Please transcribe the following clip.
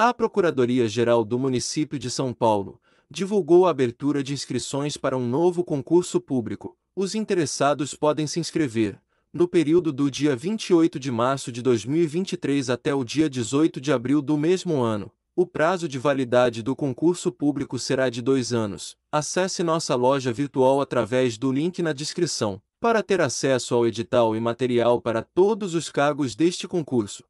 A Procuradoria-Geral do Município de São Paulo divulgou a abertura de inscrições para um novo concurso público. Os interessados podem se inscrever, no período do dia 28 de março de 2023 até o dia 18 de abril do mesmo ano. O prazo de validade do concurso público será de dois anos. Acesse nossa loja virtual através do link na descrição, para ter acesso ao edital e material para todos os cargos deste concurso.